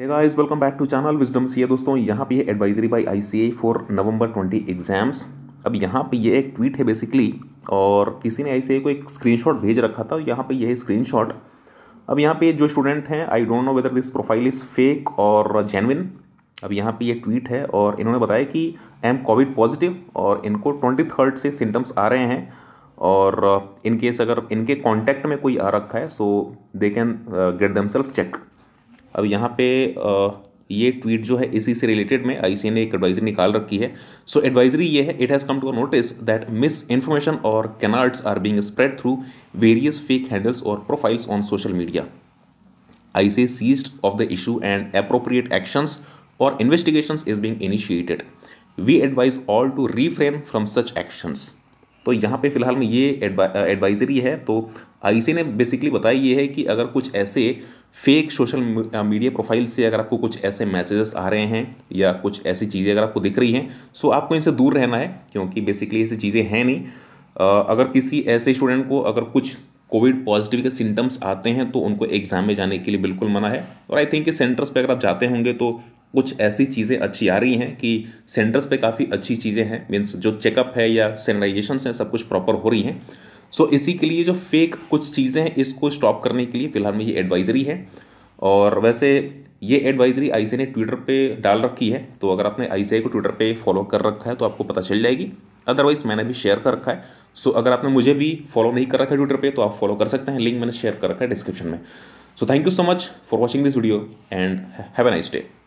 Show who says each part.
Speaker 1: hey guys welcome back to channel wisdom C दोस्तों यहाँ पे ये advisory by ICA for November 20 exams अब यहाँ पे ये एक ट्वीट है बेसिकली और किसी ने आईसीए को एक स्क्रीनशॉट भेज रखा था यहाँ पे यह स्क्रीनशॉट अब यहाँ पे जो स्टूडेंट हैं I don't know whether this profile is fake और जेनविन अब यहाँ पर ये ट्वीट है और इन्होंने बताया कि आई एम कोविड पॉजिटिव और इनको ट्वेंटी थर्ड से सिम्टम्स आ रहे हैं और इनकेस अगर इनके कॉन्टैक्ट में कोई आ रखा है so they can get them self check अब यहाँ पे ये ट्वीट जो है इसी से रिलेटेड में आई ने एक एडवाइजरी निकाल रखी है सो so, एडवाइजरी ये है it has come to notice that misinformation और canards are being spread through various fake handles और profiles on social media I C seized of the issue and appropriate actions और investigations is being initiated we advise all to refrain from such actions तो यहाँ पे फिलहाल में ये advisory है तो आईसी ने बेसिकली बताया ये है कि अगर कुछ ऐसे फेक सोशल मीडिया प्रोफाइल से अगर आपको कुछ ऐसे मैसेजेस आ रहे हैं या कुछ ऐसी चीज़ें अगर आपको दिख रही हैं सो आपको इनसे दूर रहना है क्योंकि बेसिकली ऐसी चीज़ें हैं नहीं अगर किसी ऐसे स्टूडेंट को अगर कुछ कोविड पॉजिटिव के सिम्टम्स आते हैं तो उनको एग्ज़ाम में जाने के लिए बिल्कुल मना है और आई थिंक सेंटर्स पर अगर आप जाते होंगे तो कुछ ऐसी चीज़ें अच्छी आ रही हैं कि सेंटर्स पे काफ़ी अच्छी चीज़ें हैं मीन्स जो चेकअप है या सैनिटाइजेशन है सब कुछ प्रॉपर हो रही हैं सो so, इसी के लिए जो फेक कुछ चीज़ें हैं इसको स्टॉप करने के लिए फ़िलहाल में ये एडवाइजरी है और वैसे ये एडवाइजरी आई ने ट्विटर पे डाल रखी है तो अगर आपने आई को ट्विटर पे फॉलो कर रखा है तो आपको पता चल जाएगी अदरवाइज़ मैंने भी शेयर कर रखा है सो so, अगर आपने मुझे भी फॉलो नहीं कर रखा है ट्विटर पे तो आप फॉलो कर सकते हैं लिंक मैंने शेयर कर रखा है डिस्क्रिप्शन में so thank you so much for watching this video and have a nice day